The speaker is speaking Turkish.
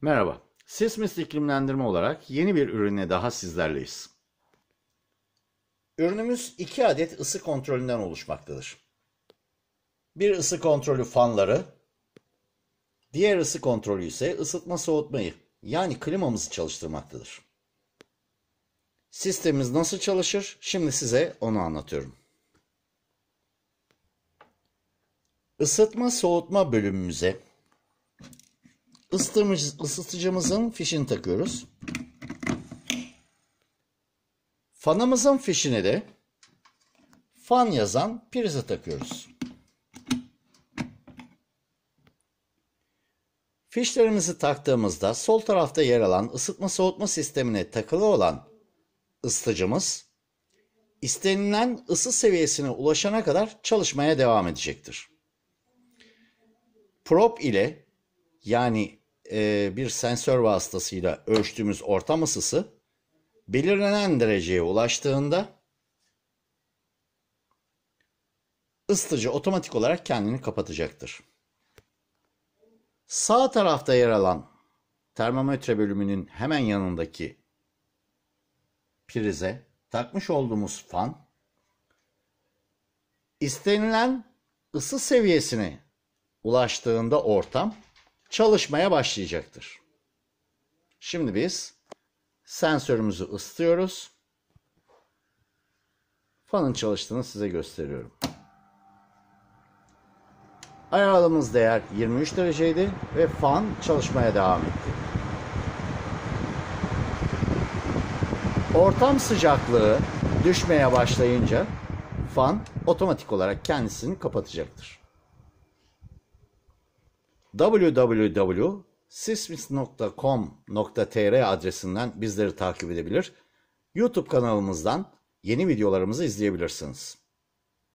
Merhaba, Sismist iklimlendirme olarak yeni bir ürüne daha sizlerleyiz. Ürünümüz iki adet ısı kontrolünden oluşmaktadır. Bir ısı kontrolü fanları, diğer ısı kontrolü ise ısıtma soğutmayı yani klimamızı çalıştırmaktadır. Sistemimiz nasıl çalışır şimdi size onu anlatıyorum. Isıtma soğutma bölümümüze Isıtımız, ısıtıcımızın fişini takıyoruz. Fanımızın fişine de fan yazan prize takıyoruz. Fişlerimizi taktığımızda sol tarafta yer alan ısıtma soğutma sistemine takılı olan ısıtıcımız istenilen ısı seviyesine ulaşana kadar çalışmaya devam edecektir. Prop ile yani e, bir sensör vasıtasıyla ölçtüğümüz ortam ısısı belirlenen dereceye ulaştığında ısıtıcı otomatik olarak kendini kapatacaktır. Sağ tarafta yer alan termometre bölümünün hemen yanındaki prize takmış olduğumuz fan istenilen ısı seviyesine ulaştığında ortam çalışmaya başlayacaktır. Şimdi biz sensörümüzü ısıtıyoruz. Fanın çalıştığını size gösteriyorum. Ayarladığımız değer 23 dereceydi ve fan çalışmaya devam etti. Ortam sıcaklığı düşmeye başlayınca fan otomatik olarak kendisini kapatacaktır www.sismis.com.tr adresinden bizleri takip edebilir. YouTube kanalımızdan yeni videolarımızı izleyebilirsiniz.